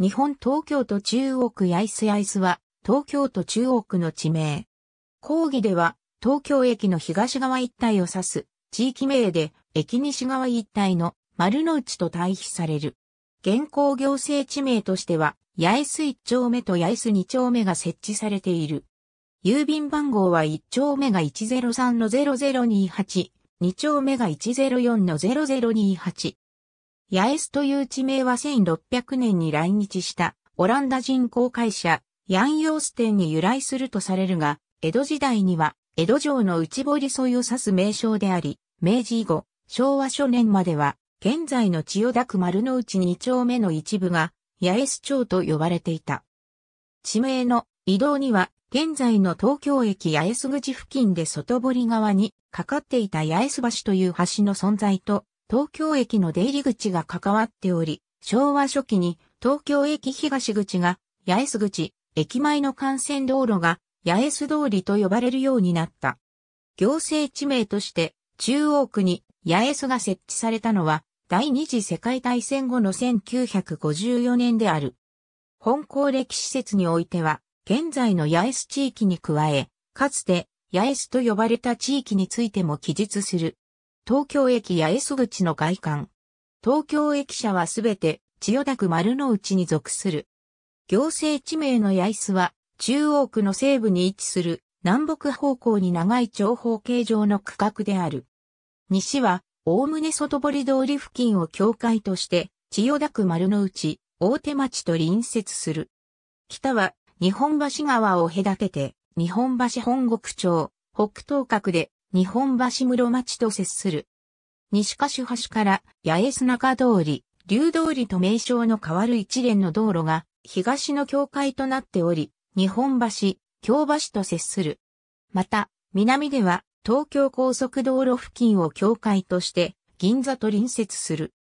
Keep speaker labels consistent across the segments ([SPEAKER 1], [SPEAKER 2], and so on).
[SPEAKER 1] 日本東京都中央区八重洲八重洲は、東京都中央区の地名。講義では、東京駅の東側一帯を指す地域名で、駅西側一帯の丸の内と対比される。現行行政地名としては、八重洲一丁目と八重洲二丁目が設置されている。郵便番号は1丁目が103の0028、2丁目が104の0028。八重洲という地名は1600年に来日したオランダ人工会社ヤン・ヨーステンに由来するとされるが、江戸時代には江戸城の内堀沿いを指す名称であり、明治以後、昭和初年までは、現在の千代田区丸の内2丁目の一部が、八重洲町と呼ばれていた。地名の移動には、現在の東京駅八重洲口付近で外堀側にかかっていた八重洲橋という橋の存在と、東京駅の出入り口が関わっており、昭和初期に東京駅東口が八重洲口、駅前の幹線道路が八重洲通りと呼ばれるようになった。行政地名として中央区に八重洲が設置されたのは第二次世界大戦後の1954年である。本校歴施設においては現在の八重洲地域に加え、かつて八重洲と呼ばれた地域についても記述する東京駅八重洲口の外観。東京駅舎はすべて千代田区丸の内に属する。行政地名の八重洲は中央区の西部に位置する南北方向に長い長方形状の区画である。西はおおむね外堀通り付近を境界として千代田区丸の内、大手町と隣接する。北は日本橋川を隔てて日本橋本国町、北東角で日本橋室町と接する。西柏橋から八重洲中通り、竜通りと名称の変わる一連の道路が東の境界となっており、日本橋、京橋と接する。また、南では東京高速道路付近を境界として銀座と隣接する。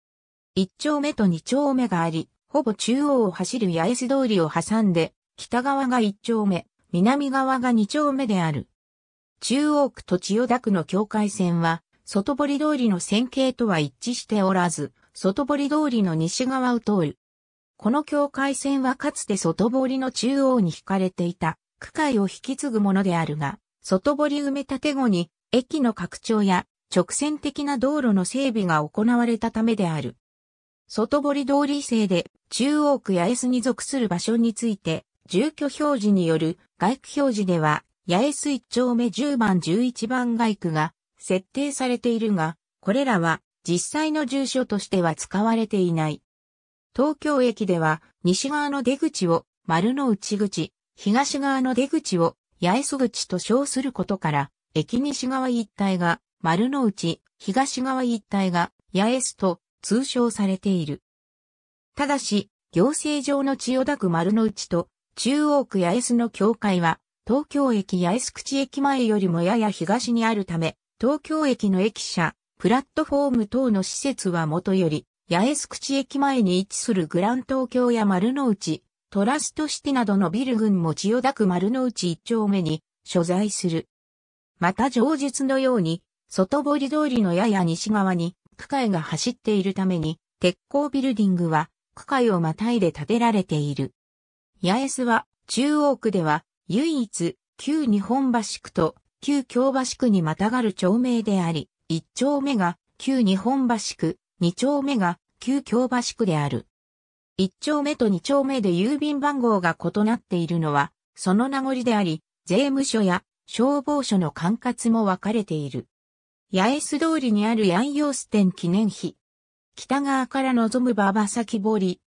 [SPEAKER 1] 一丁目と二丁目があり、ほぼ中央を走る八重洲通りを挟んで、北側が一丁目、南側が二丁目である。中央区と千代田区の境界線は、外堀通りの線形とは一致しておらず、外堀通りの西側を通る。この境界線はかつて外堀の中央に引かれていた区界を引き継ぐものであるが、外堀埋め立て後に駅の拡張や直線的な道路の整備が行われたためである。外堀通り制で中央区八重洲に属する場所について、住居表示による外区表示では八重洲一丁目10番11番街区が設定されているが、これらは実際の住所としては使われていない。東京駅では西側の出口を丸の内口、東側の出口を八重洲口と称することから、駅西側一帯が丸の内、東側一帯が八重洲と通称されている。ただし、行政上の千代田区丸の内と中央区八重洲の境界は東京駅八重洲口駅前よりもやや東にあるため、東京駅の駅舎、プラットフォーム等の施設はもとより、八重洲口駅前に位置するグラン東京や丸の内、トラストシティなどのビル群も千代田区丸の内一丁目に所在する。また上述のように、外堀通りのやや西側に区界が走っているために、鉄鋼ビルディングは区界をまたいで建てられている。八重洲は中央区では唯一、旧日本橋区と旧京橋区にまたがる町名であり、一丁目が旧日本橋区、二丁目が旧京橋区である。一丁目と二丁目で郵便番号が異なっているのは、その名残であり、税務署や消防署の管轄も分かれている。八重洲通りにある八重洋ス店記念碑。北側から望む馬場崎堀。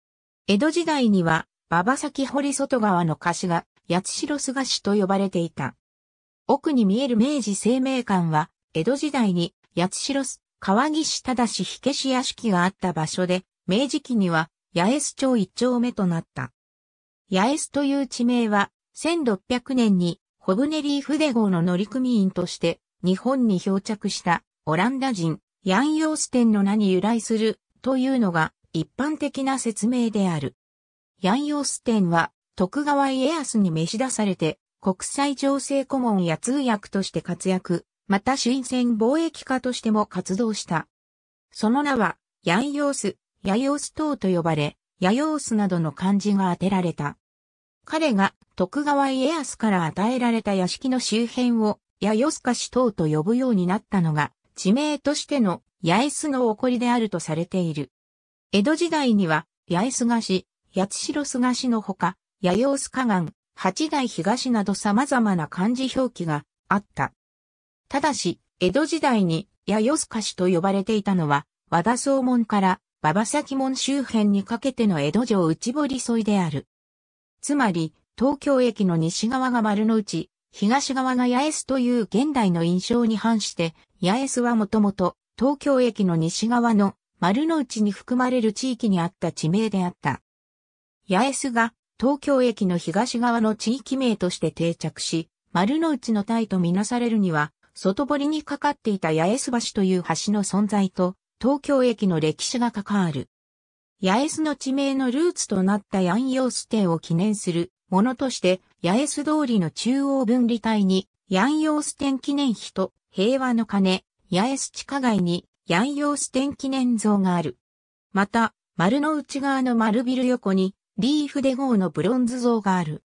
[SPEAKER 1] 江戸時代には、馬場崎堀外側の貸しが八代菅氏と呼ばれていた。奥に見える明治生命館は、江戸時代に八代須、川岸だし火消し屋敷があった場所で、明治期には八重洲町一丁目となった。八重洲という地名は、1600年にホブネリー・フデ号の乗組員として日本に漂着したオランダ人ヤン・ヨーステンの名に由来するというのが一般的な説明である。ヤン・ヨーステンは徳川家康に召し出されて、国際情勢顧問や通訳として活躍、また新鮮貿易家としても活動した。その名は、ヤンヨース、ヤヨース等と呼ばれ、ヤヨースなどの漢字が当てられた。彼が徳川家康から与えられた屋敷の周辺を、ヤヨスカシ等と呼ぶようになったのが、地名としての八重洲の起こりであるとされている。江戸時代には、八重洲菓子、八代洲菓子のほか、八様須河岸、八代東など様々な漢字表記があった。ただし、江戸時代に八様須河市と呼ばれていたのは、和田総門から馬場崎門周辺にかけての江戸城内堀沿いである。つまり、東京駅の西側が丸の内、東側が八重洲という現代の印象に反して、八重洲はもともと東京駅の西側の丸の内に含まれる地域にあった地名であった。八重洲が東京駅の東側の地域名として定着し、丸の内の体とみなされるには、外堀にかかっていた八重洲橋という橋の存在と、東京駅の歴史が関わる。八重洲の地名のルーツとなったヤンヨーステを記念するものとして、八重洲通りの中央分離帯に、ヤンヨーステ記念碑と平和の鐘、八重洲地下街にヤンヨーステ記念像がある。また、丸の内側の丸ビル横に、リーフデ号のブロンズ像がある。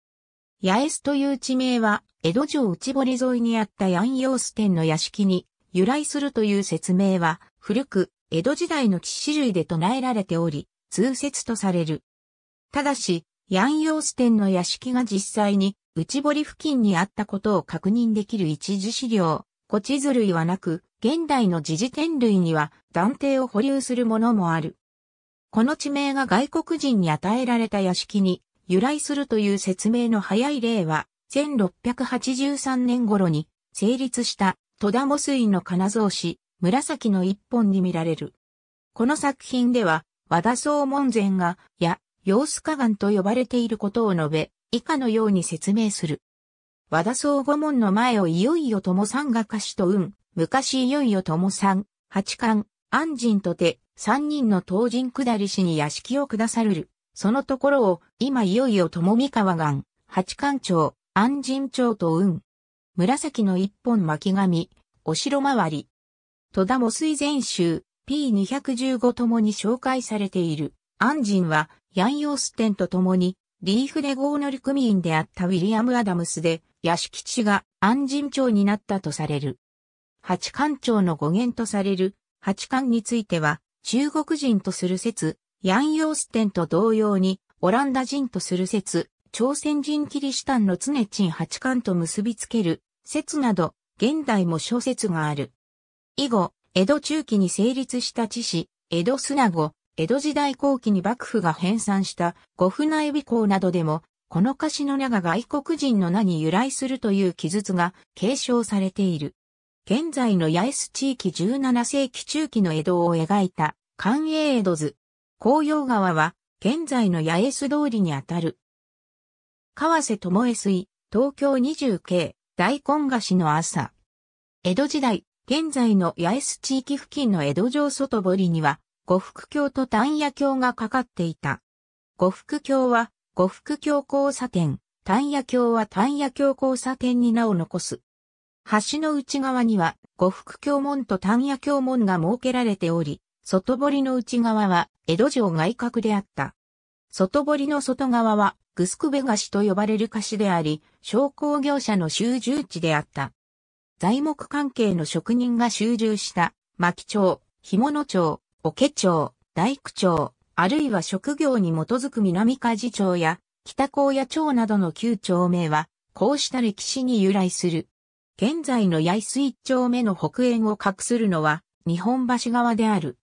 [SPEAKER 1] 八重洲という地名は、江戸城内堀沿いにあったヤン洋子店の屋敷に由来するという説明は、古く、江戸時代の騎士類で唱えられており、通説とされる。ただし、ヤン洋子店の屋敷が実際に内堀付近にあったことを確認できる一時資料、古地図類はなく、現代の時事典類には断定を保留するものもある。この地名が外国人に与えられた屋敷に由来するという説明の早い例は、1683年頃に成立した戸田母水の金蔵紙、紫の一本に見られる。この作品では、和田総門前が、や、様子河岸と呼ばれていることを述べ、以下のように説明する。和田総五門の前をいよいよ友さんが歌詞と運、昔いよいよ友さん、八冠、安人とて、三人の当人下り氏に屋敷を下さるる。そのところを、今いよいよ友三河岸、八冠町、安神町と運。紫の一本巻紙、お城回り。戸田も水前集、P215 ともに紹介されている。安神は、ヤンヨーステンと共に、リーフレ号乗組員であったウィリアム・アダムスで、屋敷地が安神町になったとされる。八冠町の語源とされる、八冠については、中国人とする説、ヤン・ヨーステンと同様に、オランダ人とする説、朝鮮人キリシタンの常鎮八冠と結びつける説など、現代も諸説がある。以後、江戸中期に成立した地史、江戸砂子、江戸時代後期に幕府が編纂した五府内尾行などでも、この歌詞の名が外国人の名に由来するという記述が継承されている。現在の八重洲地域17世紀中期の江戸を描いた、関営江戸図。紅葉川は、現在の八重洲通りにあたる。川瀬智江水、東京20系、大根菓子の朝。江戸時代、現在の八重洲地域付近の江戸城外堀には、五福橋と丹野橋がかかっていた。五福橋は、五福橋交差点、丹野橋は丹野橋交差点に名を残す。橋の内側には呉服教門と丹野教門が設けられており、外堀の内側は江戸城外郭であった。外堀の外側はグスクベ菓子と呼ばれる菓子であり、商工業者の集中地であった。材木関係の職人が集中した牧町、干物町、桶町、大工町、あるいは職業に基づく南梶町や北高野町などの旧町名は、こうした歴史に由来する。現在の八重洲一丁目の北縁を隠するのは、日本橋側である。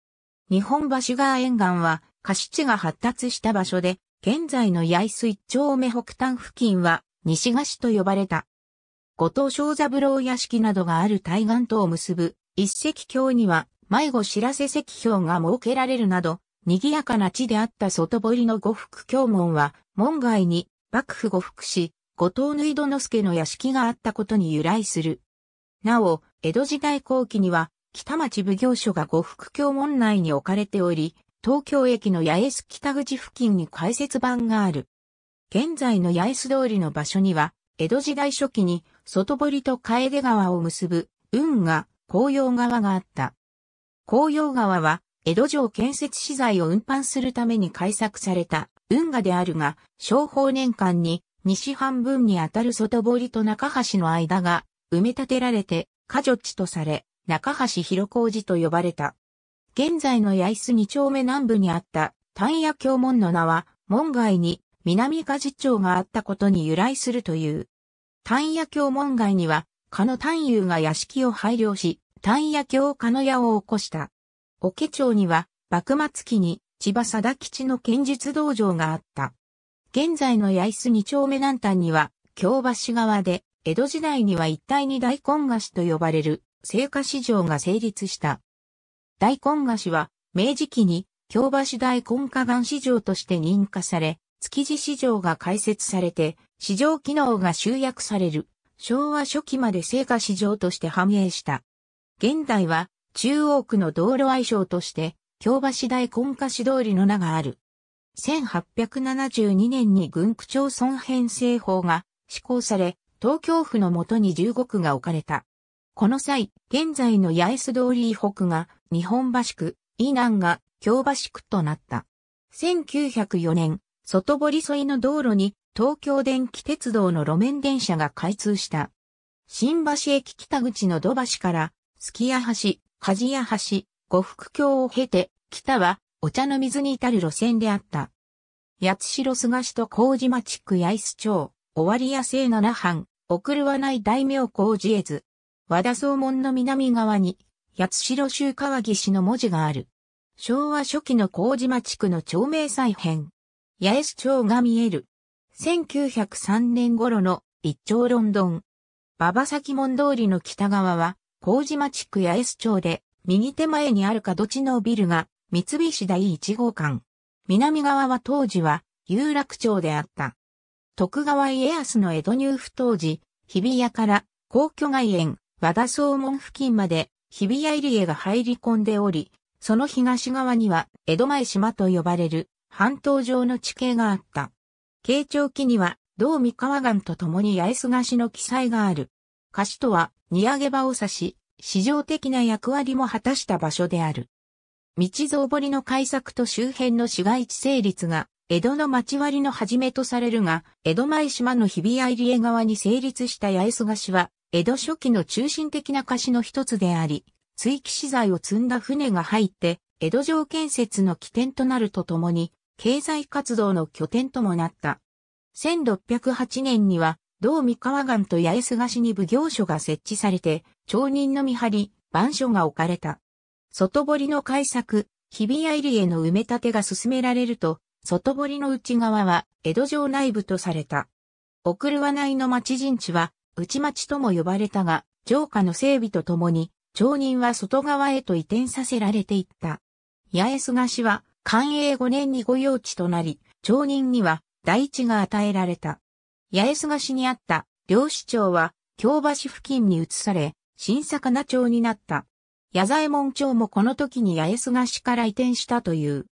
[SPEAKER 1] 日本橋側沿岸は、河し地が発達した場所で、現在の八重洲一丁目北端付近は、西菓子と呼ばれた。後藤正三郎屋敷などがある対岸とを結ぶ、一石橋には、迷子白瀬石橋が設けられるなど、賑やかな地であった外堀の五福橋門は、門外に、幕府五福市、後藤縫殿助の屋敷があったことに由来する。なお、江戸時代後期には、北町奉行所が呉服教門内に置かれており、東京駅の八重洲北口付近に開設版がある。現在の八重洲通りの場所には、江戸時代初期に外堀と楓川を結ぶ運河、紅葉川があった。紅葉川は、江戸城建設資材を運搬するために開削された運河であるが、商法年間に西半分にあたる外堀と中橋の間が埋め立てられて、過剰地とされ、中橋広小路と呼ばれた。現在の八重洲二丁目南部にあった丹野教門の名は、門外に南梶町があったことに由来するという。丹野教門外には、加の丹友が屋敷を配慮し、丹野教加の屋を起こした。桶町には、幕末期に千葉貞吉の剣術道場があった。現在の八重洲二丁目南端には、京橋側で、江戸時代には一帯に大根菓子と呼ばれる、青果市場が成立した。大根菓子は、明治期に、京橋大根菓岩市場として認可され、築地市場が開設されて、市場機能が集約される、昭和初期まで青果市場として繁栄した。現代は、中央区の道路愛称として、京橋大根菓子通りの名がある。1872年に軍区町村編成法が施行され、東京府のもとに15区が置かれた。この際、現在の八重洲通り北が日本橋区、以南が京橋区となった。1904年、外堀沿いの道路に東京電気鉄道の路面電車が開通した。新橋駅北口の土橋から、月屋橋、梶屋橋、呉服橋を経て、北はお茶の水に至る路線であった。八代菅氏と麹町区八重洲町、尾張やの七藩、送るはない大名麹絵図。和田総門の南側に、八代州川岸の文字がある。昭和初期の麹町区の町名再編。八重洲町が見える。1903年頃の一丁ロンドン。馬場崎門通りの北側は、麹町区八重洲町で、右手前にある角地のビルが、三菱第一号館。南側は当時は有楽町であった。徳川家康の江戸入府当時、日比谷から皇居外苑、和田総門付近まで日比谷入江が入り込んでおり、その東側には江戸前島と呼ばれる半島上の地形があった。慶長期には同三河岸と共に八重洲菓子の記載がある。菓子とは荷上げ場を指し、市場的な役割も果たした場所である。道蔵堀の開作と周辺の市街地成立が、江戸の町割りの始めとされるが、江戸前島の日比谷入江側に成立した八重洲菓子は、江戸初期の中心的な菓子の一つであり、追記資材を積んだ船が入って、江戸城建設の起点となるとともに、経済活動の拠点ともなった。1608年には、同三河岸と八重洲菓子に奉行所が設置されて、町人の見張り、番所が置かれた。外堀の改作、日比谷入江の埋め立てが進められると、外堀の内側は江戸城内部とされた。送わな内の町陣地は内町とも呼ばれたが、城下の整備とともに、町人は外側へと移転させられていった。八重菅氏は、寛永5年に御用地となり、町人には大地が与えられた。八重菅氏にあった漁師町は、京橋付近に移され、新坂町になった。矢左衛門町もこの時に八重洲賀から移転したという。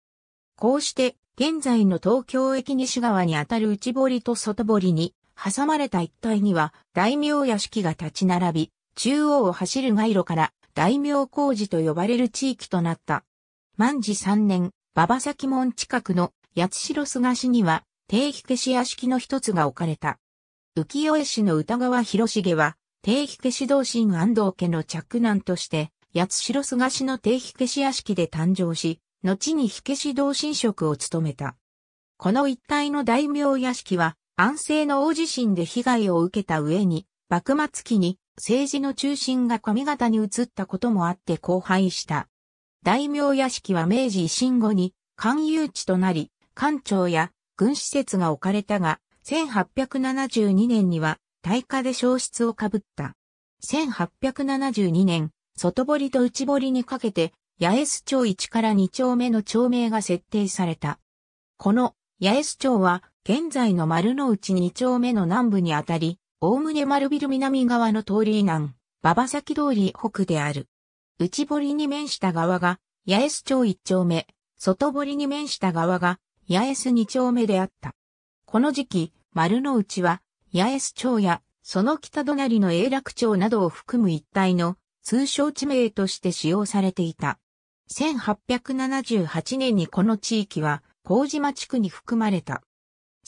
[SPEAKER 1] こうして、現在の東京駅西側にあたる内堀と外堀に、挟まれた一帯には大名屋敷が立ち並び、中央を走る街路から大名工事と呼ばれる地域となった。万治三年、馬場崎門近くの八代菅市には、定期消し屋敷の一つが置かれた。浮世絵師の歌川広重は、定期消し同心安藤家の着難として、八代菅氏の低火消し屋敷で誕生し、後に火消し同心職を務めた。この一帯の大名屋敷は、安政の大地震で被害を受けた上に、幕末期に政治の中心が上方に移ったこともあって荒廃した。大名屋敷は明治維新後に官有地となり、官庁や軍施設が置かれたが、1872年には大火で消失をかぶった。1872年、外堀と内堀にかけて、八重洲町1から2丁目の町名が設定された。この八重洲町は、現在の丸の内2丁目の南部にあたり、おおむね丸ビル南側の通り南、馬場崎通り北である。内堀に面した側が、八重洲町1丁目、外堀に面した側が、八重洲2丁目であった。この時期、丸の内は、八重洲町や、その北隣の永楽町などを含む一帯の通称地名として使用されていた。1878年にこの地域は、麹島地区に含まれた。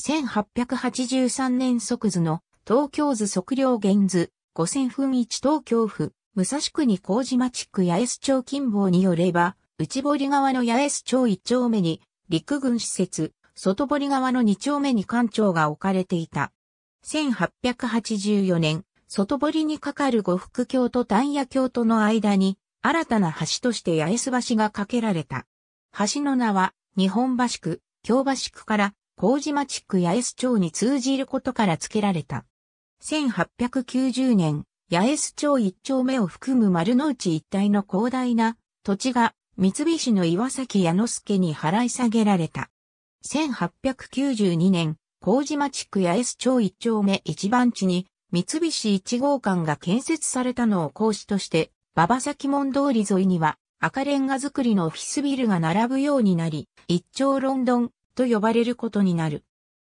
[SPEAKER 1] 1883年即図の東京図測量現図5000分1東京府武蔵区に麹島地区八重洲町近傍によれば、内堀川の八重洲町一丁目に陸軍施設、外堀川の二丁目に艦長が置かれていた。1884年、外堀に架かる呉服橋と丹野橋との間に、新たな橋として八重洲橋が架けられた。橋の名は、日本橋区、京橋区から、麹町区八重洲町に通じることから付けられた。1890年、八重洲町一丁目を含む丸の内一帯の広大な土地が三菱の岩崎矢之助に払い下げられた。1892年、麹町区八重洲町一丁目一番地に三菱一号館が建設されたのを講師として、馬場崎門通り沿いには赤レンガ造りのオフィスビルが並ぶようになり、一丁ロンドンと呼ばれることになる。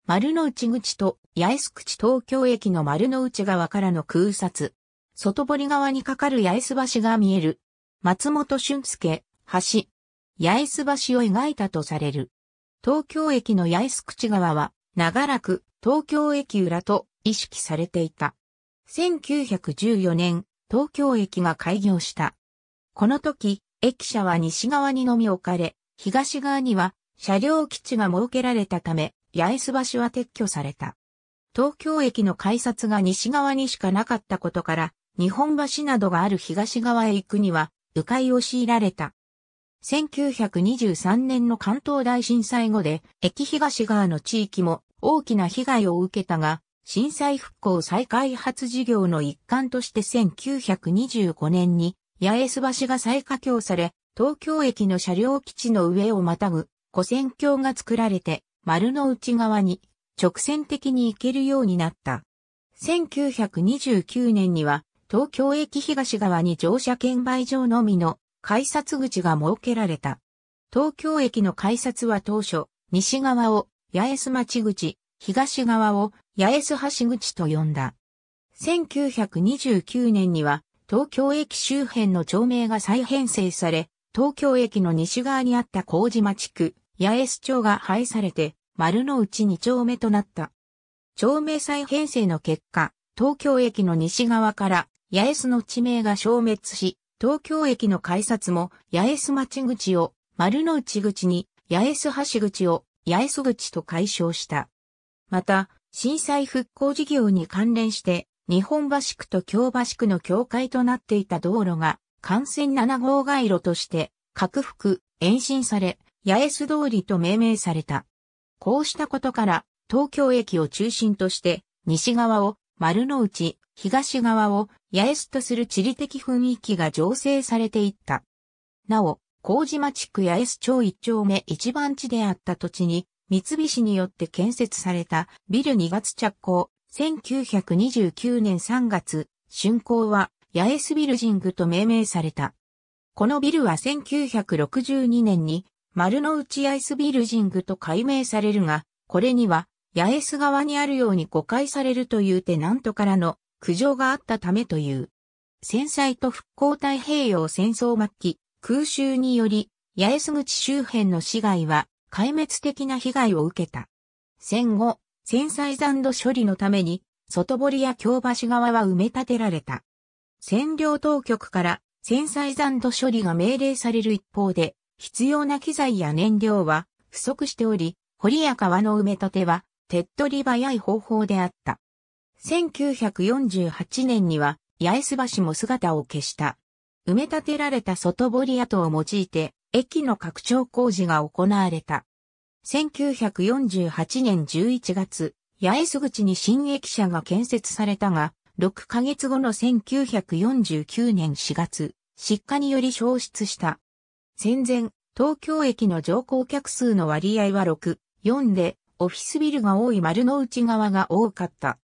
[SPEAKER 1] 丸の内口と八重洲口東京駅の丸の内側からの空撮。外堀側にかかる八重洲橋が見える。松本俊介、橋。八重洲橋を描いたとされる。東京駅の八重洲口側は、長らく東京駅裏と意識されていた。1914年、東京駅が開業した。この時、駅舎は西側にのみ置かれ、東側には車両基地が設けられたため、八重洲橋は撤去された。東京駅の改札が西側にしかなかったことから、日本橋などがある東側へ行くには、迂回を強いられた。1923年の関東大震災後で、駅東側の地域も大きな被害を受けたが、震災復興再開発事業の一環として1925年に八重洲橋が再架橋され、東京駅の車両基地の上をまたぐ古線橋が作られて丸の内側に直線的に行けるようになった。1929年には東京駅東側に乗車券売場のみの改札口が設けられた。東京駅の改札は当初、西側を八重洲町口、東側を八重洲橋口と呼んだ。1929年には東京駅周辺の町名が再編成され、東京駅の西側にあった麹島地区、八重洲町が廃されて、丸の内2丁目となった。町名再編成の結果、東京駅の西側から八重洲の地名が消滅し、東京駅の改札も八重洲町口を丸の内口に、八重洲橋口を八重洲口と解消した。また、震災復興事業に関連して、日本橋区と京橋区の境界となっていた道路が、幹線7号街路として、拡幅、延伸され、八重洲通りと命名された。こうしたことから、東京駅を中心として、西側を丸の内、東側を八重洲とする地理的雰囲気が醸成されていった。なお、麹町区八重洲町一丁目一番地であった土地に、三菱によって建設されたビル2月着工、1929年3月、竣工は八重洲ビルジングと命名された。このビルは1962年に丸の内アイスビルジングと改名されるが、これには八重洲側にあるように誤解されるというテナントからの苦情があったためという。戦災と復興太平洋戦争末期、空襲により、八重洲口周辺の市街は壊滅的な被害を受けた。戦後、戦災残土処理のために、外堀や京橋側は埋め立てられた。占領当局から戦災残土処理が命令される一方で、必要な機材や燃料は不足しており、堀や川の埋め立ては手っ取り早い方法であった。1948年には八重洲橋も姿を消した。埋め立てられた外堀跡を用いて駅の拡張工事が行われた。1948年11月、八重洲口に新駅舎が建設されたが、6ヶ月後の1949年4月、失火により消失した。戦前、東京駅の乗降客数の割合は6、4で、オフィスビルが多い丸の内側が多かった。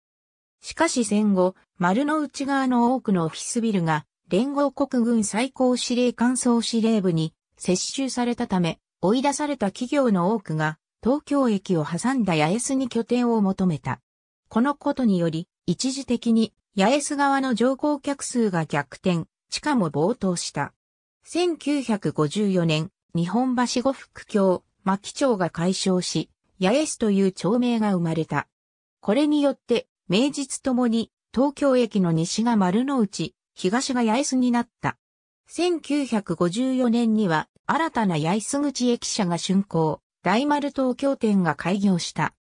[SPEAKER 1] しかし戦後、丸の内側の多くのオフィスビルが、連合国軍最高司令官総司令部に接収されたため、追い出された企業の多くが、東京駅を挟んだ八重洲に拠点を求めた。このことにより、一時的に八重洲側の乗降客数が逆転、地下も暴騰した。1954年、日本橋五福橋、牧町が解消し、八重洲という町名が生まれた。これによって、名実ともに、東京駅の西が丸の内、東が八重洲になった。1954年には新たな八重洲口駅舎が竣工、大丸東京店が開業した。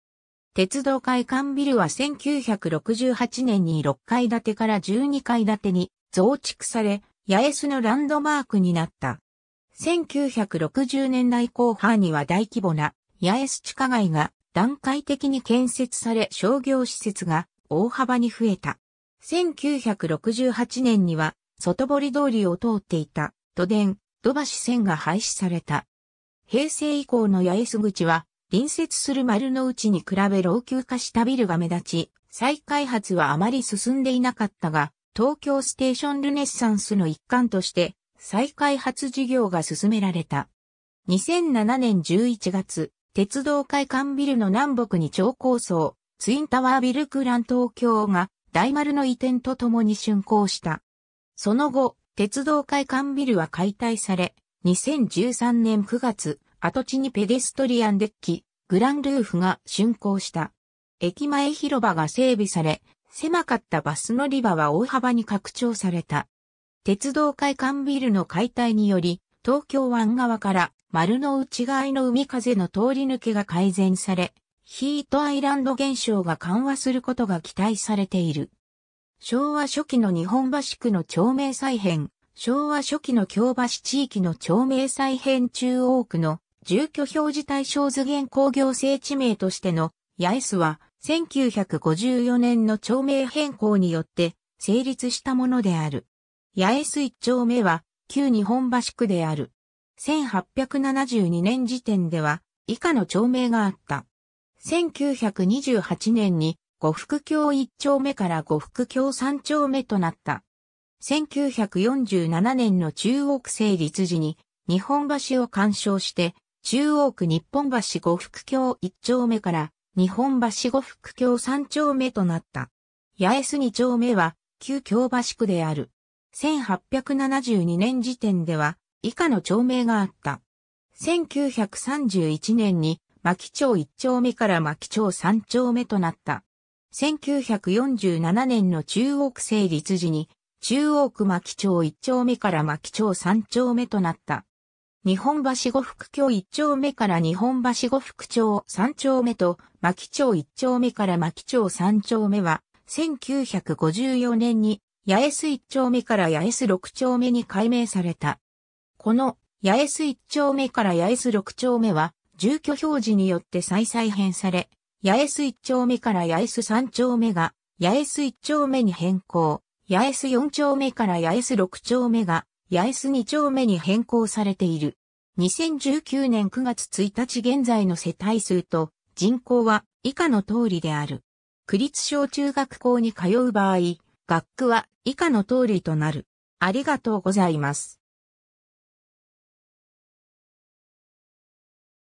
[SPEAKER 1] 鉄道会館ビルは1968年に6階建てから12階建てに増築され、八重洲のランドマークになった。1960年代後半には大規模な八重洲地下街が段階的に建設され商業施設が大幅に増えた。1968年には外堀通りを通っていた、都電、土橋線が廃止された。平成以降の八重洲口は、隣接する丸の内に比べ老朽化したビルが目立ち、再開発はあまり進んでいなかったが、東京ステーションルネッサンスの一環として、再開発事業が進められた。2007年11月、鉄道会館ビルの南北に超高層、ツインタワービルクラン東京が、大丸の移転とともに竣工した。その後、鉄道会館ビルは解体され、2013年9月、跡地にペデストリアンデッキ、グランルーフが竣工した。駅前広場が整備され、狭かったバス乗り場は大幅に拡張された。鉄道会館ビルの解体により、東京湾側から丸の内側の海風の通り抜けが改善され、ヒートアイランド現象が緩和することが期待されている。昭和初期の日本橋区の町名再編、昭和初期の京橋地域の町名再編中央区の住居表示対象図現工業聖地名としての八重洲は1954年の町名変更によって成立したものである。八重洲一丁目は旧日本橋区である。1872年時点では以下の町名があった。1928年に五福橋一丁目から五福橋三丁目となった。1947年の中央区成立時に日本橋を干渉して中央区日本橋五福橋一丁目から日本橋五福橋三丁目となった。八重洲二丁目は旧京橋区である。1872年時点では以下の町名があった。1931年に牧町一丁目から牧町三丁目となった。1947年の中央区成立時に、中央区牧町1丁目から牧町3丁目となった。日本橋五福町1丁目から日本橋五福町3丁目と、牧町1丁目から牧町3丁目は、1954年に八重洲1丁目から八重洲6丁目に改名された。この八重洲1丁目から八重洲6丁目は、住居表示によって再再編され、八重洲一丁目から八重洲三丁目が、八重洲一丁目に変更、八重洲四丁目から八重洲六丁目が、八重洲二丁目に変更されている。2019年9月1日現在の世帯数と人口は以下の通りである。区立小中学校に通う場合、学区は以下の通りとなる。ありがとうございます。